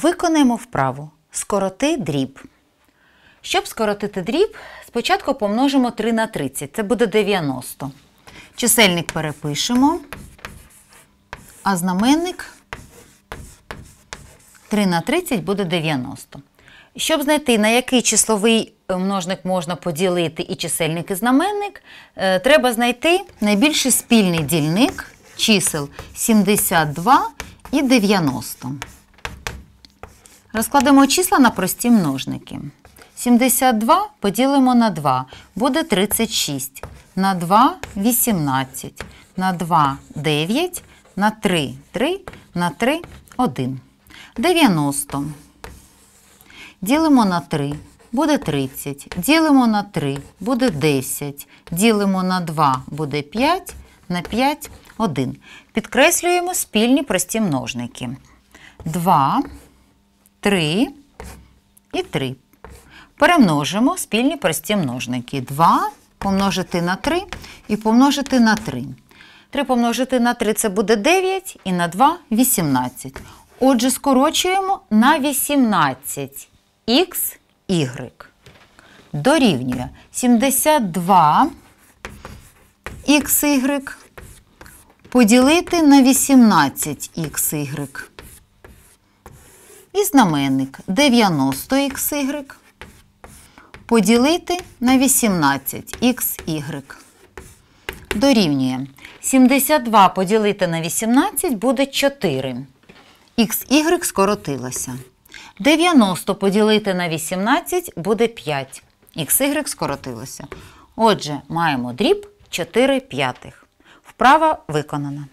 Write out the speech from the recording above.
Виконаємо вправу скороти дріб. Щоб скоротити дріб, спочатку помножимо 3 на 30. Це буде 90. Чисельник перепишемо, а знаменник 3 на 30 буде 90. Щоб знайти, на який числовий е, множник можна поділити і чисельник, і знаменник, е, треба знайти найбільший спільний дільник чисел 72 і 90. Розкладемо числа на прості множники. 72 поділимо на 2, буде 36. На 2 18, на 2 9, на 3 3, на 3 1. 90. Ділимо на 3, буде 30. Ділимо на 3, буде 10. Ділимо на 2, буде 5, на 5 1. Підкреслюємо спільні прості множники. 2 3 і 3. Перемножимо спільні прості множники. 2 помножити на 3 і помножити на 3. 3 помножити на 3 це буде 9 і на 2 18. Отже, скорочуємо на 18 х y. Дорівнює 72 xy поділити на 18 xy. І знаменник 90xy поділити на 18xy. Дорівнює 72 поділити на 18 буде 4. Хі скоротилося. 90 поділити на 18 буде 5. Хі скоротилося. Отже, маємо дріб 4 п'ятих. Вправа виконана.